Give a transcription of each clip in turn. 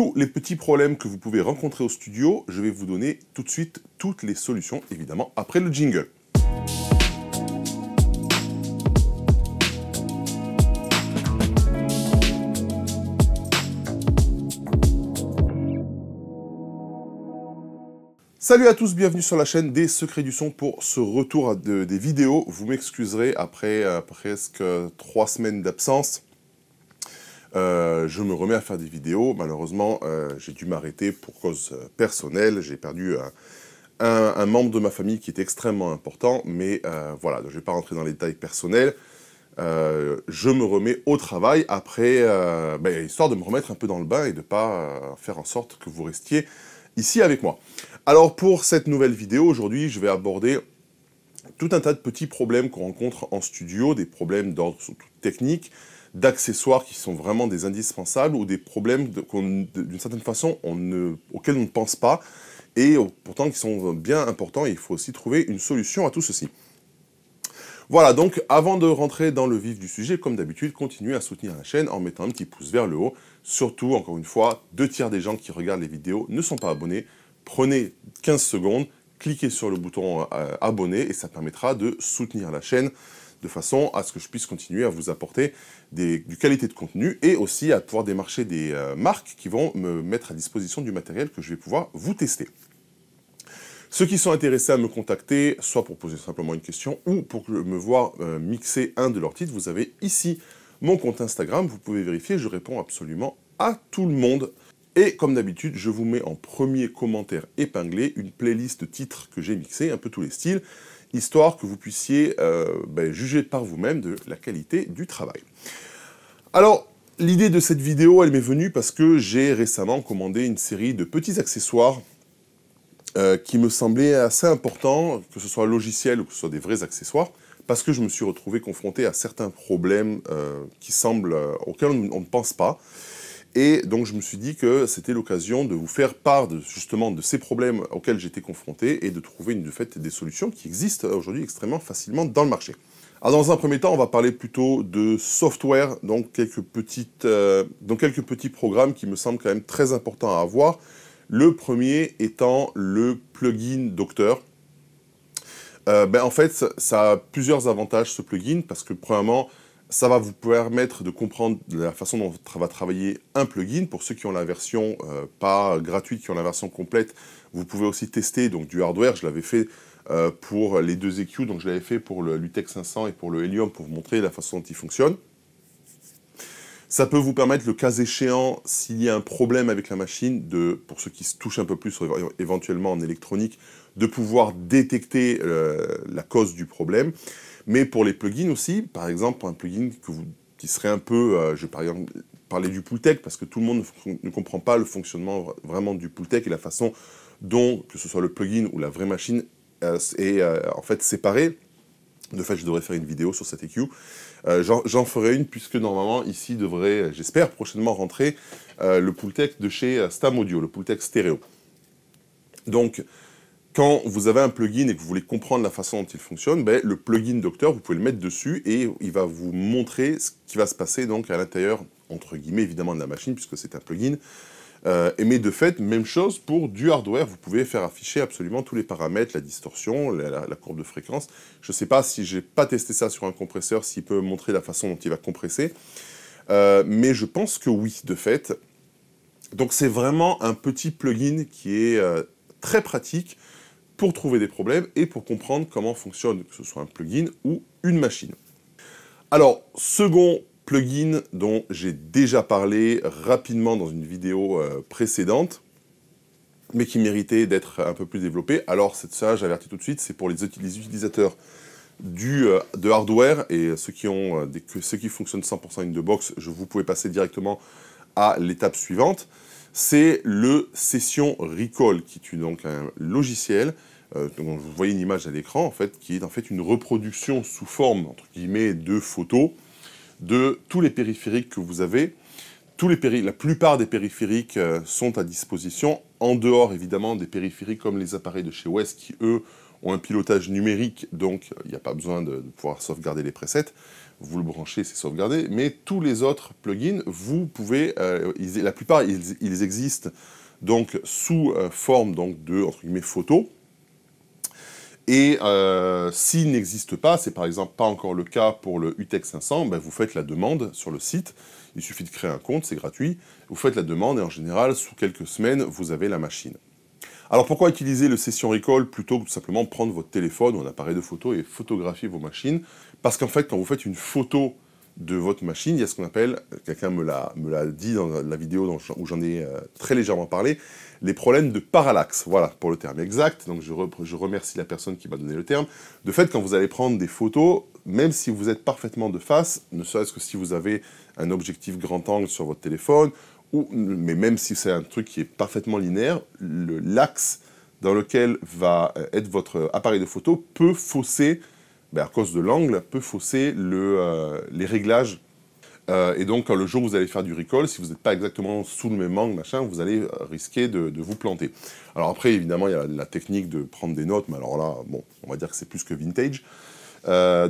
Tous les petits problèmes que vous pouvez rencontrer au studio, je vais vous donner tout de suite toutes les solutions, évidemment, après le jingle. Salut à tous, bienvenue sur la chaîne des secrets du son pour ce retour des vidéos. Vous m'excuserez après euh, presque euh, trois semaines d'absence. Euh, je me remets à faire des vidéos. Malheureusement, euh, j'ai dû m'arrêter pour cause euh, personnelle. J'ai perdu un, membre de ma famille qui est extrêmement important. Mais voilà, je ne vais pas rentrer dans les détails personnels. je me remets au travail après, ben, histoire de me remettre un peu dans le bain et de ne pas faire en sorte que vous restiez ici avec moi. Alors pour cette nouvelle vidéo, aujourd'hui, je vais aborder tout un tas de petits problèmes qu'on rencontre en studio, des problèmes d'ordre technique, d'accessoires qui sont vraiment des indispensables ou des problèmes d'une certaine façon on ne, auxquels on ne pense pas et pourtant qui sont bien importants et il faut aussi trouver une solution à tout ceci. Voilà, donc avant de rentrer dans le vif du sujet, comme d'habitude, continuez à soutenir la chaîne en mettant un petit pouce vers le haut. Surtout, encore une fois, deux tiers des gens qui regardent les vidéos ne sont pas abonnés. Prenez 15 secondes, cliquez sur le bouton abonné euh, abonner et ça permettra de soutenir la chaîne de façon à ce que je puisse continuer à vous apporter des, du qualité de contenu et aussi à pouvoir démarcher des euh, marques qui vont me mettre à disposition du matériel que je vais pouvoir vous tester. Ceux qui sont intéressés à me contacter, soit pour poser simplement une question ou pour me voir euh, mixer un de leurs titres, vous avez ici mon compte Instagram, vous pouvez vérifier, je réponds absolument à tout le monde. Et comme d'habitude, je vous mets en premier commentaire épinglé une playlist de titres que j'ai mixé, un peu tous les styles histoire que vous puissiez euh, ben, juger par vous-même de la qualité du travail. Alors, l'idée de cette vidéo, elle m'est venue parce que j'ai récemment commandé une série de petits accessoires euh, qui me semblaient assez importants, que ce soit logiciel ou que ce soit des vrais accessoires, parce que je me suis retrouvé confronté à certains problèmes euh, qui semblent auxquels on ne pense pas. Et donc je me suis dit que c'était l'occasion de vous faire part de, justement de ces problèmes auxquels j'étais confronté et de trouver de fait des solutions qui existent aujourd'hui extrêmement facilement dans le marché. Alors dans un premier temps, on va parler plutôt de software, donc quelques, petites, euh, quelques petits programmes qui me semblent quand même très importants à avoir. Le premier étant le plugin Docteur. Euh, ben en fait, ça a plusieurs avantages ce plugin parce que premièrement, ça va vous permettre de comprendre la façon dont va travailler un plugin. Pour ceux qui ont la version euh, pas gratuite, qui ont la version complète, vous pouvez aussi tester donc, du hardware. Je l'avais fait euh, pour les deux EQ, donc je l'avais fait pour le Lutex 500 et pour le Helium pour vous montrer la façon dont il fonctionne. Ça peut vous permettre, le cas échéant, s'il y a un problème avec la machine, de, pour ceux qui se touchent un peu plus éventuellement en électronique, de pouvoir détecter euh, la cause du problème. Mais pour les plugins aussi, par exemple, pour un plugin que vous, qui serait un peu, euh, je vais par exemple parler du Pooltech, parce que tout le monde ne, comprend pas le fonctionnement vraiment du Pooltech et la façon dont, que ce soit le plugin ou la vraie machine, euh, est euh, en fait séparée. De fait, je devrais faire une vidéo sur cette EQ. J'en ferai une puisque normalement ici devrait, j'espère prochainement rentrer le Pooltech de chez Stam Audio, le Pooltech stéréo. Donc, quand vous avez un plugin et que vous voulez comprendre la façon dont il fonctionne, ben, le plugin Docteur, vous pouvez le mettre dessus et il va vous montrer ce qui va se passer donc à l'intérieur, entre guillemets, évidemment, de la machine, puisque c'est un plugin. Euh, mais de fait, même chose pour du hardware, vous pouvez faire afficher absolument tous les paramètres, la distorsion, la, courbe de fréquence. Je ne sais pas si j'ai pas testé ça sur un compresseur, s'il peut montrer la façon dont il va compresser. Euh, mais je pense que oui, de fait. Donc c'est vraiment un petit plugin qui est euh, très pratique trouver des problèmes et pour comprendre comment fonctionne, que ce soit un plugin ou une machine. Alors, second plugin dont j'ai déjà parlé rapidement dans une vidéo euh, précédente, mais qui méritait d'être un peu plus développé. Alors, c'est ça, averti tout de suite, c'est pour les, utilisateurs du, euh, de hardware et ceux qui, ont euh, des, ceux qui fonctionnent 100% in the box, je vous pouvez passer directement à l'étape suivante. C'est le Session Recall, qui est donc un logiciel euh, vous voyez une image à l'écran en fait qui est en fait une reproduction sous forme entre guillemets de photos de tous les périphériques que vous avez. la plupart des périphériques euh, sont à disposition, en dehors évidemment des périphériques comme les appareils de chez West qui eux ont un pilotage numérique, donc il n'y a pas besoin de, pouvoir sauvegarder les presets. Vous le branchez, c'est sauvegardé. Mais tous les autres plugins, vous pouvez, euh, la plupart, ils, existent donc sous forme de entre guillemets photos et euh, s'il n'existe pas, c'est par exemple pas encore le cas pour le Utex 500, ben, vous faites la demande sur le site. Il suffit de créer un compte, c'est gratuit. Vous faites la demande et en général, sous quelques semaines, vous avez la machine. Alors pourquoi utiliser le Session Recall plutôt que tout simplement prendre votre téléphone ou un appareil de photo et photographier vos machines Parce qu'en fait, quand vous faites une photo de votre machine, il y a ce qu'on appelle, quelqu'un me l'a, dit dans la vidéo où j'en ai euh, très légèrement parlé, les problèmes de parallaxe, voilà, pour le terme exact, donc je, je remercie la personne qui m'a donné le terme, de fait, quand vous allez prendre des photos, même si vous êtes parfaitement de face, ne serait-ce que si vous avez un objectif grand angle sur votre téléphone, ou, mais même si c'est un truc qui est parfaitement linéaire, l'axe dans lequel va euh, être votre appareil de photo peut fausser ben, à cause de l'angle, peut fausser le, euh, les réglages euh, et donc, le jour où vous allez faire du recall, si vous n'êtes pas exactement sous le même angle, machin, vous allez euh, risquer de, vous planter. Alors après, évidemment, il y a la, technique de prendre des notes, mais alors là, bon, on va dire que c'est plus que vintage.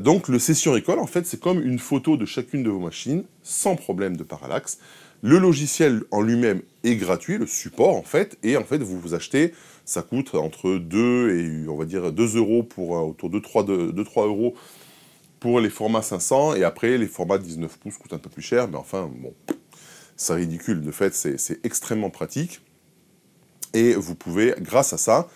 donc, le session recall, en fait, c'est comme une photo de chacune de vos machines, sans problème de parallaxe. Le logiciel en lui-même est gratuit, le support, en fait, et en fait, vous vous achetez ça coûte entre 2 et on va dire 2 euros pour euh, autour de 3, 2, 3 euros pour les formats 500 et après les formats 19 pouces coûtent un peu plus cher mais enfin bon c'est ridicule de fait c'est extrêmement pratique et vous pouvez grâce à ça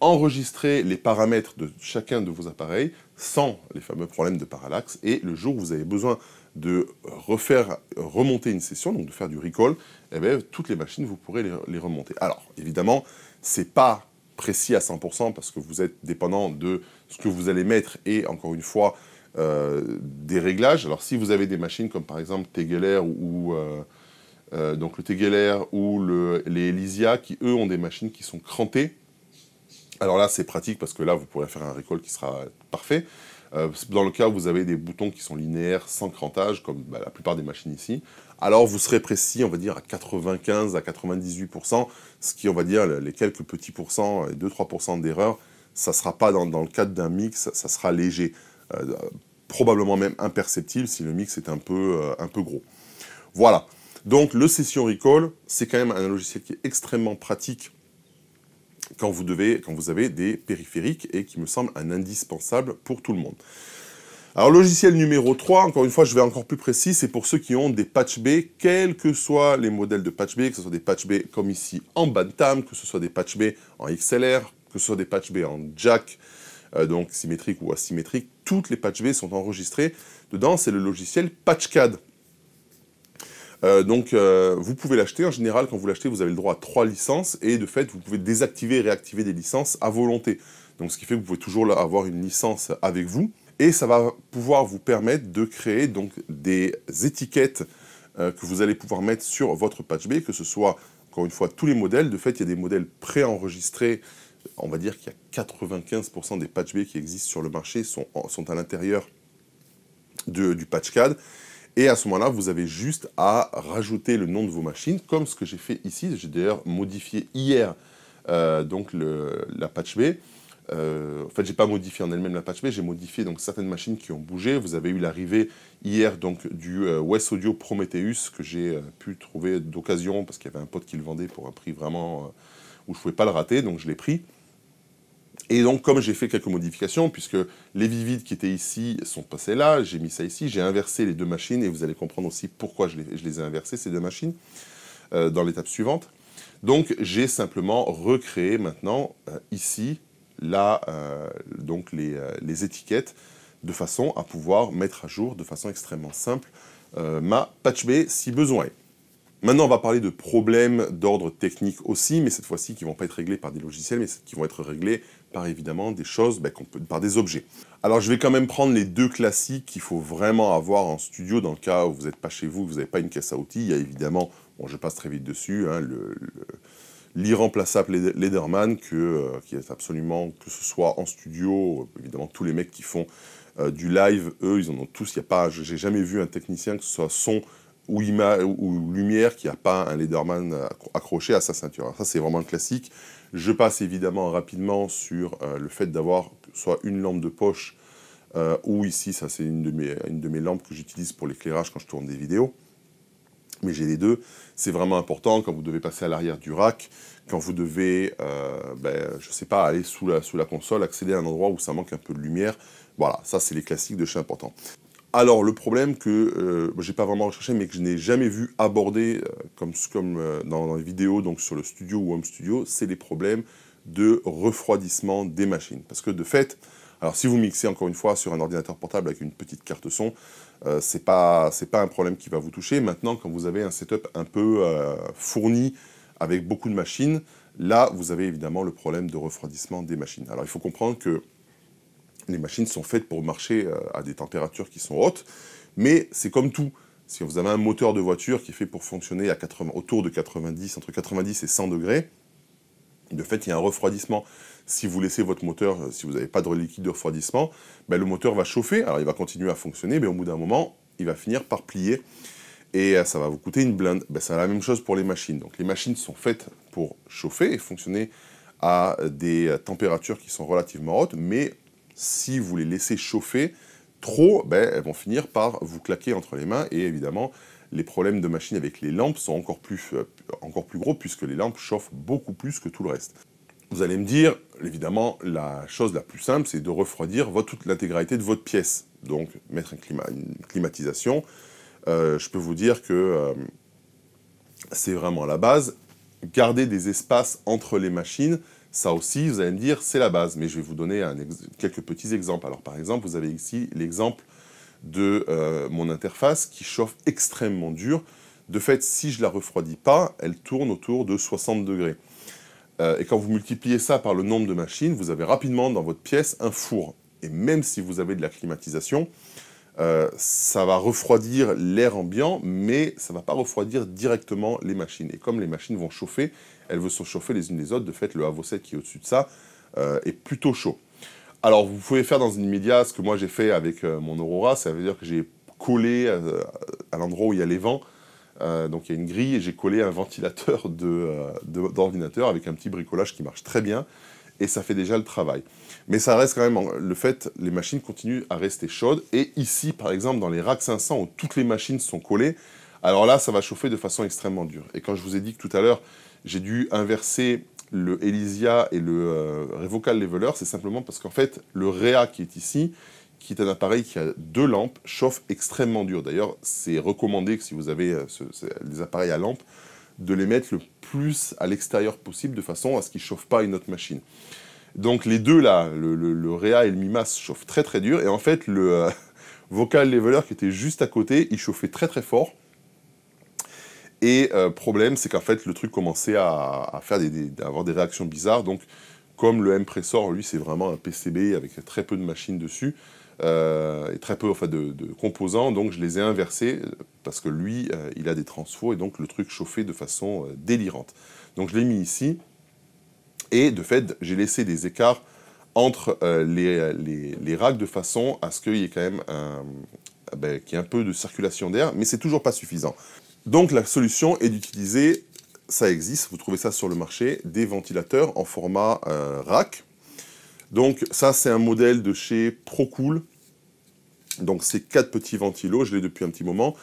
enregistrer les paramètres de chacun de vos appareils sans les fameux problèmes de parallaxe et le jour où vous avez besoin de refaire remonter une session, donc de faire du recall, eh ben, toutes les machines, vous pourrez les remonter. Alors, évidemment, c'est pas précis à 100% parce que vous êtes dépendant de ce que vous allez mettre et encore une fois euh, des réglages. Alors si vous avez des machines comme par exemple Tegeler ou euh, euh, donc le Tegeler ou les Elysia qui eux ont des machines qui sont crantées, alors là c'est pratique parce que là vous pourrez faire un récolte qui sera parfait. Euh, dans le cas où vous avez des boutons qui sont linéaires sans crantage, comme bah, la plupart des machines ici, alors vous serez précis, on va dire, à 95 à 98%, ce qui, on va dire, les quelques petits pourcents, 2-3% d'erreur, ça ne sera pas dans, le cadre d'un mix, ça sera léger, euh, probablement même imperceptible si le mix est un peu, euh, un peu gros. Voilà. Donc le Session Recall, c'est quand même un logiciel qui est extrêmement pratique quand vous, avez des périphériques et qui me semble un indispensable pour tout le monde. Alors logiciel numéro 3, encore une fois, je vais encore plus précis, c'est pour ceux qui ont des patch B, quels que soient les modèles de patch B, que ce soit des patch B comme ici en Bantam, que ce soit des patch B en XLR, que ce soit des patch B en jack, euh, donc symétrique ou asymétrique, toutes les patch B sont enregistrées. Dedans, c'est le logiciel PatchCAD. Euh, donc, euh, vous pouvez l'acheter. En général, quand vous l'achetez, vous avez le droit à trois licences et de fait, vous pouvez désactiver et réactiver des licences à volonté. Donc, ce qui fait que vous pouvez toujours avoir une licence avec vous et ça va pouvoir vous permettre de créer donc des étiquettes euh, que vous allez pouvoir mettre sur votre patch B, que ce soit encore une fois tous les modèles. De fait, il y a des modèles préenregistrés. On va dire qu'il y a 95% des patch B qui existent sur le marché sont, sont à l'intérieur du patch CAD. Et à ce moment-là, vous avez juste à rajouter le nom de vos machines, comme ce que j'ai fait ici. J'ai d'ailleurs modifié hier euh, donc le, la patch B. Euh, en fait, j'ai pas modifié en elle-même la patch B, j'ai modifié donc certaines machines qui ont bougé. Vous avez eu l'arrivée hier donc du euh, West Audio Prometheus que j'ai pu trouver d'occasion parce qu'il y avait un pote qui le vendait pour un prix vraiment où je pouvais pas le rater, donc je l'ai pris. Et donc, comme j'ai fait quelques modifications, puisque les vivides qui étaient ici sont passés là, j'ai mis ça ici, j'ai inversé les deux machines, et vous allez comprendre aussi pourquoi je les, ai inversées, ces deux machines, euh, dans l'étape suivante. Donc, j'ai simplement recréé maintenant, euh, ici, là, euh, les, les, étiquettes, de façon à pouvoir mettre à jour de façon extrêmement simple ma patch B si besoin est. Maintenant, on va parler de problèmes d'ordre technique aussi, mais cette fois-ci qui ne vont pas être réglés par des logiciels, mais qui vont être réglés par évidemment des choses, bah, par des objets. Alors, je vais quand même prendre les deux classiques qu'il faut vraiment avoir en studio dans le cas où vous n'êtes pas chez vous, que vous n'avez pas une caisse à outils. Il y a évidemment, bon, je passe très vite dessus, hein, l'irremplaçable le, Lederman, que, euh, qui est absolument, que ce soit en studio, évidemment, tous les mecs qui font euh, du live, eux, ils en ont tous, il y a pas, j'ai jamais vu un technicien que ce soit son ou, ou lumière qui n'a pas un Lederman accroché à sa ceinture. ça, c'est vraiment classique. Je passe évidemment rapidement sur euh, le fait d'avoir soit une lampe de poche euh, ou ici, ça c'est une, de mes lampes que j'utilise pour l'éclairage quand je tourne des vidéos. Mais j'ai les deux. C'est vraiment important quand vous devez passer à l'arrière du rack, quand vous devez, euh, ben, je ne sais pas, aller sous la, sous la console, accéder à un endroit où ça manque un peu de lumière. Voilà, ça c'est les classiques de chez important. Alors, le problème que je euh, j'ai pas vraiment recherché, mais que je n'ai jamais vu abordé euh, comme, comme euh, dans, les vidéos, donc sur le studio ou home studio, c'est les problèmes de refroidissement des machines. Parce que de fait, alors si vous mixez encore une fois sur un ordinateur portable avec une petite carte son, c'est pas c'est pas un problème qui va vous toucher. Maintenant, quand vous avez un setup un peu fourni avec beaucoup de machines, là vous avez évidemment le problème de refroidissement des machines. Alors il faut comprendre que les machines sont faites pour marcher euh, à des températures qui sont hautes, mais c'est comme tout. Si vous avez un moteur de voiture qui est fait pour fonctionner autour de 90, entre 90 et 100 degrés, de fait, il y a un refroidissement. Si vous laissez votre moteur, euh, si vous n'avez pas de liquide de refroidissement, ben, le moteur va chauffer, alors il va continuer à fonctionner, mais au bout d'un moment, il va finir par plier et euh, ça va vous coûter une blinde. Ben, c'est la même chose pour les machines. Donc les machines sont faites pour chauffer et fonctionner à des températures qui sont relativement hautes, mais si vous les laissez chauffer trop, ben, elles vont finir par vous claquer entre les mains et évidemment, les problèmes de machine avec les lampes sont euh, encore plus, gros puisque les lampes chauffent beaucoup plus que tout le reste. Vous allez me dire, évidemment, la chose la plus simple, c'est de refroidir toute l'intégralité de votre pièce. Donc, mettre une climatisation. Euh, je peux vous dire que euh, c'est vraiment la base. Garder des espaces entre les machines, ça aussi, vous allez me dire, c'est la base, mais je vais vous donner quelques petits exemples. Alors par exemple, vous avez ici l'exemple de euh, mon interface qui chauffe extrêmement dur. De fait, si je ne la refroidis pas, elle tourne autour de 60 degrés. Euh, et quand vous multipliez ça par le nombre de machines, vous avez rapidement dans votre pièce un four. Et même si vous avez de la climatisation, euh, ça va refroidir l'air ambiant, mais ça ne va pas refroidir directement les machines. Et comme les machines vont chauffer, elles vont se chauffer les unes les autres. De fait, le Havo 7 qui est au-dessus de ça euh, est plutôt chaud. Alors, vous pouvez faire dans une immédiat ce que moi j'ai fait avec euh, mon Aurora, ça veut dire que j'ai collé euh, à l'endroit où il y a les vents, donc il y a une grille, et j'ai collé un ventilateur d'ordinateur de, d'ordinateur avec un petit bricolage qui marche très bien, et ça fait déjà le travail. Mais ça reste quand même le fait, les machines continuent à rester chaudes, et ici, par exemple, dans les racks 500 où toutes les machines sont collées, alors là, ça va chauffer de façon extrêmement dure. Et quand je vous ai dit que tout à l'heure, j'ai dû inverser le Elysia et le euh, Revocal Leveler, c'est simplement parce qu'en fait, le Rea qui est ici, qui est un appareil qui a deux lampes, chauffe extrêmement dur. D'ailleurs, c'est recommandé que si vous avez des euh, appareils à lampe, de les mettre le plus à l'extérieur possible de façon à ce qu'ils ne chauffent pas une autre machine. Donc les deux là, le, le, Réa et le Mimas chauffent très très dur, et en fait, le euh, Vocal Leveler qui était juste à côté, il chauffait très très fort. Et euh, problème, c'est qu'en fait, le truc commençait à, faire avoir des réactions bizarres. Donc, comme le M-Pressor, lui, c'est vraiment un PCB avec très peu de machines dessus, euh, et très peu de, composants, donc je les ai inversés, euh, parce que lui, il a des transfos, et donc le truc chauffait de façon délirante. Donc, je l'ai mis ici, et de fait, j'ai laissé des écarts entre les, racks de façon à ce qu'il y ait quand même un, ben, ait un peu de circulation d'air, mais c'est toujours pas suffisant. Donc la solution est d'utiliser, ça existe, vous trouvez ça sur le marché, des ventilateurs en format euh, rack. Donc ça c'est un modèle de chez Procool. Donc c'est quatre petits ventilos, je l'ai depuis un petit moment.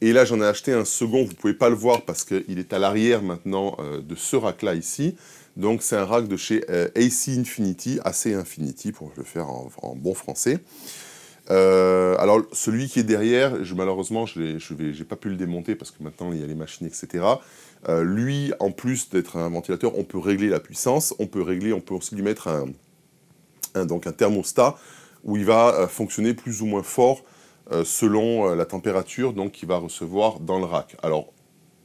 Et là j'en ai acheté un second, vous ne pouvez pas le voir parce qu'il est à l'arrière maintenant euh, de ce rack là ici. Donc c'est un rack de chez euh, AC Infinity, AC Infinity pour le faire en bon français. Euh, alors, celui qui est derrière, je, malheureusement, je n'ai pas pu le démonter parce que maintenant, il y a les machines, etc. Euh, lui, en plus d'être un ventilateur, on peut régler la puissance, on peut régler, on peut aussi lui mettre un, donc un thermostat où il va euh, fonctionner plus ou moins fort selon la température qu'il va recevoir dans le rack. Alors,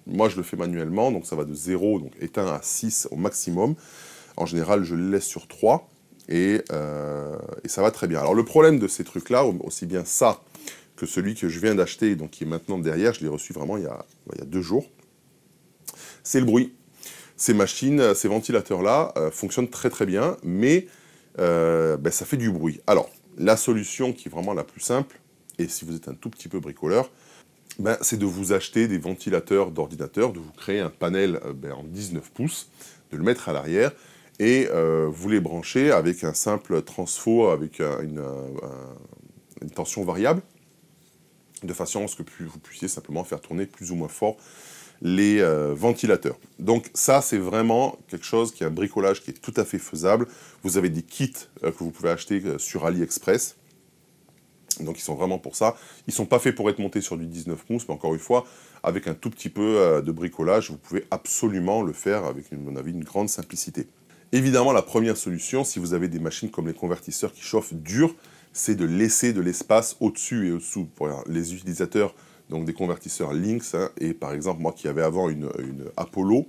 moi, je le fais manuellement, donc ça va de 0, donc éteint à 6 au maximum. En général, je le laisse sur 3. Euh, et, ça va très bien. Alors le problème de ces trucs-là, aussi bien ça que celui que je viens d'acheter, donc qui est maintenant derrière, je l'ai reçu vraiment il y a, deux jours, c'est le bruit. Ces machines, ces ventilateurs-là euh, fonctionnent très très bien, mais euh, ben, ça fait du bruit. Alors, la solution qui est vraiment la plus simple, et si vous êtes un tout petit peu bricoleur, ben, c'est de vous acheter des ventilateurs d'ordinateur, de vous créer un panel ben, en 19 pouces, de le mettre à l'arrière, et euh, vous les branchez avec un simple transfo avec euh, une, tension variable, de façon à ce que vous puissiez simplement faire tourner plus ou moins fort les euh, ventilateurs. Donc ça, c'est vraiment quelque chose qui est un bricolage qui est tout à fait faisable. Vous avez des kits que vous pouvez acheter sur AliExpress. Donc ils sont vraiment pour ça. Ils ne sont pas faits pour être montés sur du 19 pouces, mais encore une fois, avec un tout petit peu de bricolage, vous pouvez absolument le faire avec, à mon avis, une grande simplicité. Évidemment, la première solution, si vous avez des machines comme les convertisseurs qui chauffent dur, c'est de laisser de l'espace au-dessus et au-dessous. Pour les utilisateurs donc des convertisseurs Lynx, hein. et par exemple moi qui avais avant une, Apollo,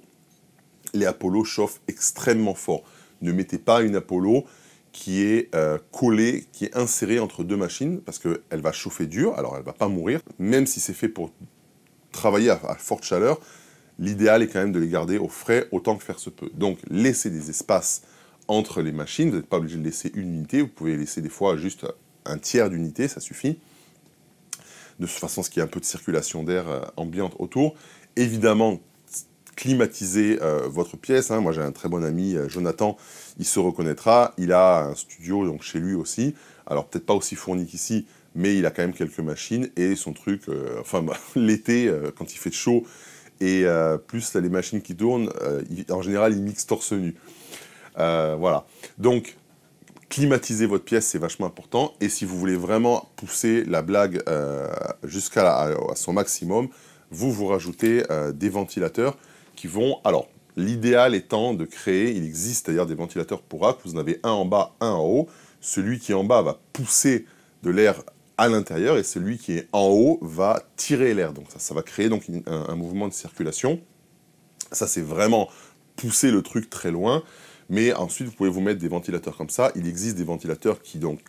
les Apollo chauffent extrêmement fort. Ne mettez pas une Apollo qui est euh, collée, qui est insérée entre deux machines, parce qu'elle va chauffer dur, alors elle va pas mourir, même si c'est fait pour travailler à forte chaleur, l'idéal est quand même de les garder au frais autant que faire se peut. Donc laissez des espaces entre les machines, vous n'êtes pas obligé de laisser une unité, vous pouvez laisser des fois juste un tiers d'unité, ça suffit. De toute façon, ce qui est un peu de circulation d'air euh, ambiante autour. Évidemment, climatiser euh, votre pièce. Hein. Moi, j'ai un très bon ami, euh, Jonathan, il se reconnaîtra. Il a un studio donc chez lui aussi. Alors, peut-être pas aussi fourni qu'ici, mais il a quand même quelques machines. Et son truc, enfin, l'été, quand il fait chaud et euh, plus les machines qui tournent, euh, en général, ils mixent torse nu. Euh, voilà. Donc, climatiser votre pièce, c'est vachement important. Et si vous voulez vraiment pousser la blague jusqu'à à son maximum, vous vous rajoutez des ventilateurs qui vont... Alors, l'idéal étant de créer, il existe d'ailleurs des ventilateurs pour rack, vous en avez un en bas, un en haut. Celui qui est en bas va pousser de l'air à l'intérieur et celui qui est en haut va tirer l'air. Donc ça, va créer donc un, mouvement de circulation. Ça, c'est vraiment pousser le truc très loin. Mais ensuite, vous pouvez vous mettre des ventilateurs comme ça. Il existe des ventilateurs qui, donc,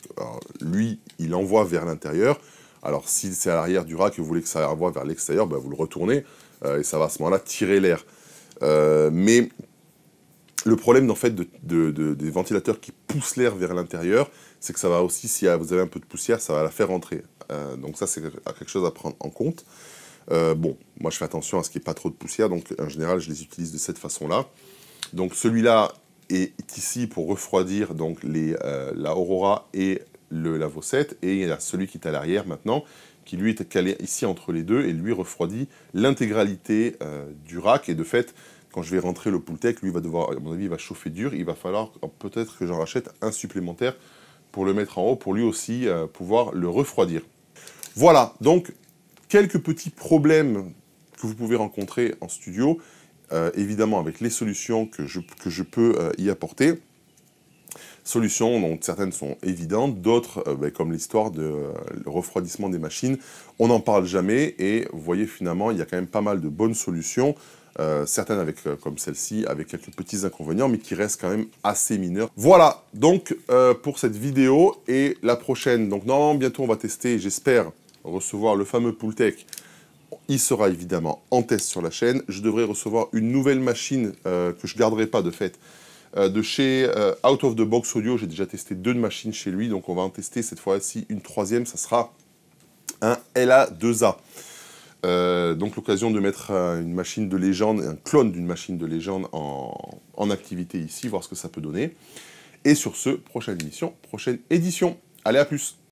lui, il envoie vers l'intérieur. Alors, si c'est à l'arrière du rack que vous voulez que ça envoie vers l'extérieur, bah, vous le retournez euh, et ça va à ce moment-là tirer l'air. Euh, mais le problème en fait des ventilateurs qui poussent l'air vers l'intérieur, c'est que ça va aussi, si vous avez un peu de poussière, ça va la faire rentrer. Euh, donc ça, c'est quelque chose à prendre en compte. Euh, bon, moi je fais attention à ce qu'il n'y ait pas trop de poussière, donc en général je les utilise de cette façon-là. Donc celui-là est ici pour refroidir donc euh, la Aurora et le Lavo 7, et il y a celui qui est à l'arrière maintenant, qui lui est calé ici entre les deux, et lui refroidit l'intégralité du rack, et de fait quand je vais rentrer le Poultec, lui, va devoir, à mon avis, il va chauffer dur. Il va falloir peut-être que j'en rachète un supplémentaire pour le mettre en haut, pour lui aussi euh, pouvoir le refroidir. Voilà, donc quelques petits problèmes que vous pouvez rencontrer en studio, euh, évidemment avec les solutions que je, je peux euh, y apporter. Solutions dont certaines sont évidentes, d'autres, ben, comme l'histoire de refroidissement des machines, on n'en parle jamais et vous voyez finalement, il y a quand même pas mal de bonnes solutions. Euh, certaines avec, euh, comme celle-ci, avec quelques petits inconvénients, mais qui restent quand même assez mineurs. Voilà, donc euh, pour cette vidéo et la prochaine. Donc normalement, bientôt, on va tester, j'espère, recevoir le fameux Pooltech. Il sera évidemment en test sur la chaîne. Je devrais recevoir une nouvelle machine que je garderai pas de fait, de chez Out of the Box Audio. J'ai déjà testé deux machines chez lui, donc on va en tester cette fois-ci une troisième. Ça sera un LA2A. Euh, donc l'occasion de mettre une machine de légende, un clone d'une machine de légende en, en, activité ici, voir ce que ça peut donner. Et sur ce, prochaine émission, prochaine édition. Allez, à plus